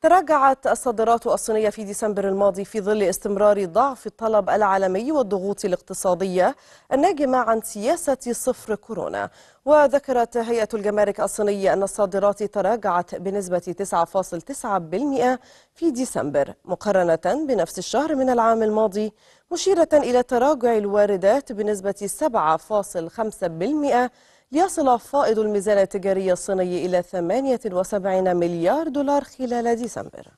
تراجعت الصادرات الصينية في ديسمبر الماضي في ظل استمرار ضعف الطلب العالمي والضغوط الاقتصادية الناجمة عن سياسة صفر كورونا وذكرت هيئة الجمارك الصينية أن الصادرات تراجعت بنسبة 9.9% في ديسمبر مقارنة بنفس الشهر من العام الماضي مشيرة إلى تراجع الواردات بنسبة 7.5% ليصل فائض الميزان التجاري الصيني إلى 78 مليار دولار خلال ديسمبر